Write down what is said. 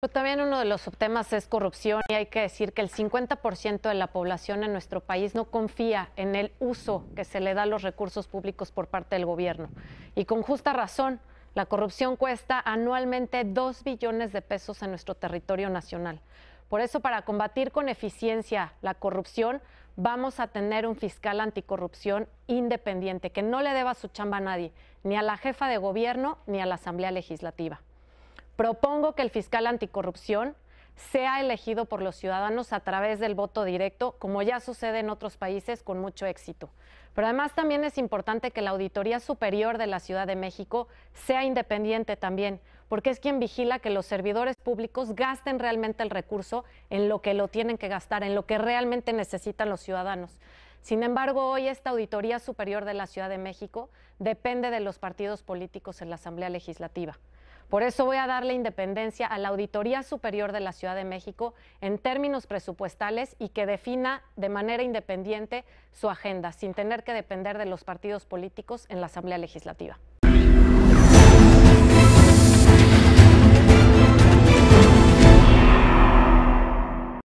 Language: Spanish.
Pero pues también uno de los subtemas es corrupción y hay que decir que el 50% de la población en nuestro país no confía en el uso que se le da a los recursos públicos por parte del gobierno. Y con justa razón, la corrupción cuesta anualmente 2 billones de pesos en nuestro territorio nacional. Por eso, para combatir con eficiencia la corrupción, vamos a tener un fiscal anticorrupción independiente que no le deba su chamba a nadie, ni a la jefa de gobierno ni a la Asamblea Legislativa. Propongo que el fiscal anticorrupción sea elegido por los ciudadanos a través del voto directo, como ya sucede en otros países con mucho éxito. Pero además también es importante que la Auditoría Superior de la Ciudad de México sea independiente también, porque es quien vigila que los servidores públicos gasten realmente el recurso en lo que lo tienen que gastar, en lo que realmente necesitan los ciudadanos. Sin embargo, hoy esta Auditoría Superior de la Ciudad de México depende de los partidos políticos en la Asamblea Legislativa. Por eso voy a darle independencia a la Auditoría Superior de la Ciudad de México en términos presupuestales y que defina de manera independiente su agenda, sin tener que depender de los partidos políticos en la Asamblea Legislativa.